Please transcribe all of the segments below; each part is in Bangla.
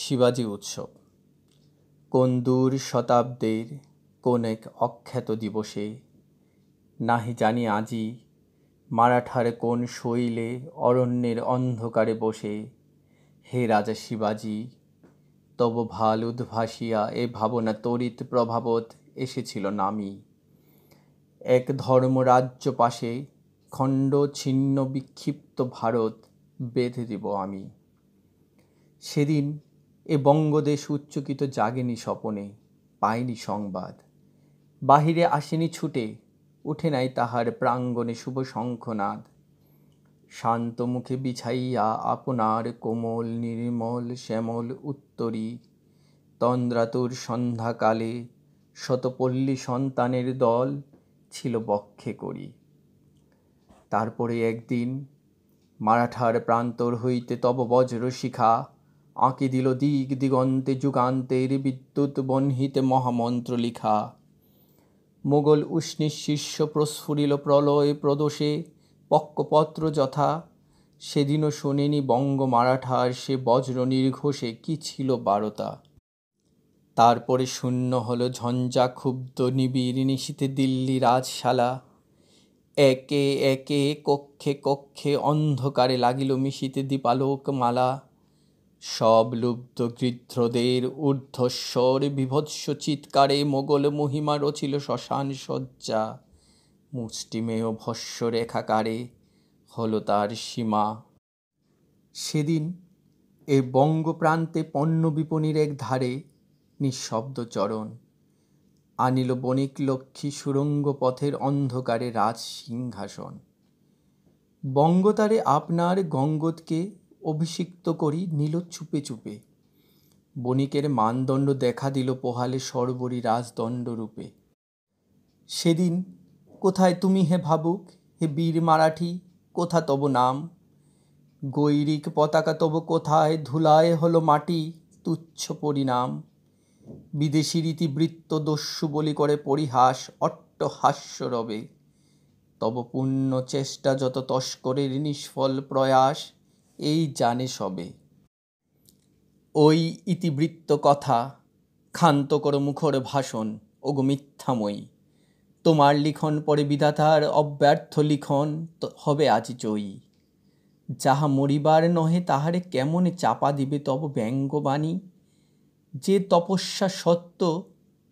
শিবাজী উৎসব কোন দূর শতাব্দীর কোন এক অখ্যাত দিবসে নাহি জানি আজি মারাঠার কোন শৈলে অরণ্যের অন্ধকারে বসে হে রাজা শিবাজী তব ভাল উদ্ভাসিয়া এ ভাবনা তড়িৎ প্রভাবত এসেছিল নামি এক ধর্মরাজ্য পাশে খণ্ড ছিন্ন বিক্ষিপ্ত ভারত বেঁধে দিব আমি সেদিন এ বঙ্গদেশ উচ্চকিত জাগেনি স্বপনে পায়নি সংবাদ বাহিরে আসেনি ছুটে উঠে নাই তাহার প্রাঙ্গণে শুভ শঙ্খনাদ শান্ত মুখে বিছাইয়া আপনার কোমল নির্মল শ্যামল উত্তরী তন্দ্রাতুর সন্ধ্যাকালে শতপল্লী সন্তানের দল ছিল বক্ষে করি তারপরে একদিন মারাঠার প্রান্তর হইতে তব বজ্রশিখা আঁকি দিল দিক দিগন্তে যুগান্তের বিদ্যুৎ বহ্নিতে মহামন্ত্র লিখা মোগল উষ্ণী শীর্ষ প্রস্ফুরিল প্রলয় প্রদোষে পক্কপত্র যথা সেদিনও শোনেনি বঙ্গ মারাঠার সে বজ্র নির্ঘোষে কি ছিল বারতা তারপরে শূন্য হলো ঝঞ্ঝা ক্ষুব্ধ নিবিড় নিশীতে দিল্লি রাজশালা একে একে কক্ষে কক্ষে অন্ধকারে লাগিল মিশিতে দীপালোক মালা সব লুব্ধ গৃধ্রদের ঊর্ধ্বস্বর বিভৎস চিৎকারে মোগল মহিমা রচিল শ্মশান শয্যা মুষ্টিমেয় ভস্য রেখাকারে হল তার সীমা সেদিন এ বঙ্গপ্রান্তে পণ্য বিপণীর এক ধারে নিঃশব্দ চরণ আনিল বণিক লক্ষ্মী সুরঙ্গ পথের অন্ধকারে রাজ সিংহাসন বঙ্গতারে আপনার গঙ্গতকে অভিষিক্ত করি নিল চুপে চুপে বণিকের মানদণ্ড দেখা দিল পোহালে সর্বরী রাজদণ্ডরূপে সেদিন কোথায় তুমি হে ভাবুক হে বীর মারাঠি কোথা তব নাম গৈরিক পতাকা তব কোথায় ধুলায় হলো মাটি তুচ্ছ পরিণাম বিদেশি রীতিবৃত্ত দস্যু বলি করে পরিহাস অট্টহাস্য রবে তব পুণ্য চেষ্টা যত তস্করের নিষ্ফল প্রয়াস এই জানে সবে ওই ইতিবৃত্ত কথা ক্ষান্ত কর মুখর ভাষণ ওগো মিথ্যাময়ী তোমার লিখন পরে বিধাতার অব্যর্থ লিখন হবে আজ চই যাহা মরিবার নহে তাহারে কেমন চাপা দিবে তব ব্যঙ্গবাণী যে তপস্যা সত্য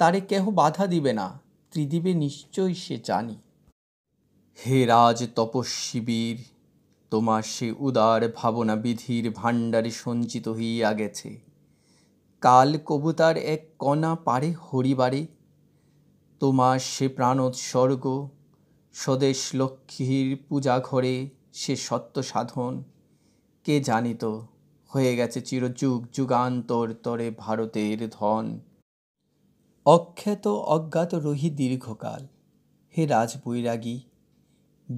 তারে কেহ বাধা দিবে না ত্রিদিবে নিশ্চয়ই সে জানি হে রাজ তপস্বীবীর তোমার সে উদার ভাবনা বিধির ভাণ্ডারে সঞ্চিত হইয়া গেছে কাল কবুতার এক কণা পারে হরিবারে তোমার সে প্রাণোৎসর্গ স্বদেশ লক্ষ্মীর পূজা ঘরে সে সত্য সাধন কে জানিত হয়ে গেছে চিরযুগ যুগান্তর তরে ভারতের ধন অক্ষত অজ্ঞাত রহি দীর্ঘকাল হে রাজবৈরাগী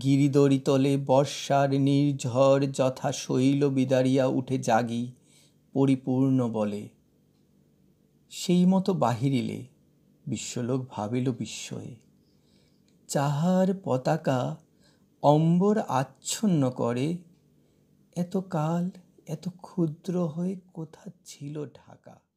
গিরিদরিতলে বর্ষার নির্ঝর যথা শৈল বিদারিয়া উঠে জাগি পরিপূর্ণ বলে সেই মতো বাহিরিলে বিশ্বলোক ভাবিল বিস্ময়ে যাহার পতাকা অম্বর আচ্ছন্ন করে এত কাল এত ক্ষুদ্র হয়ে কোথা ছিল ঢাকা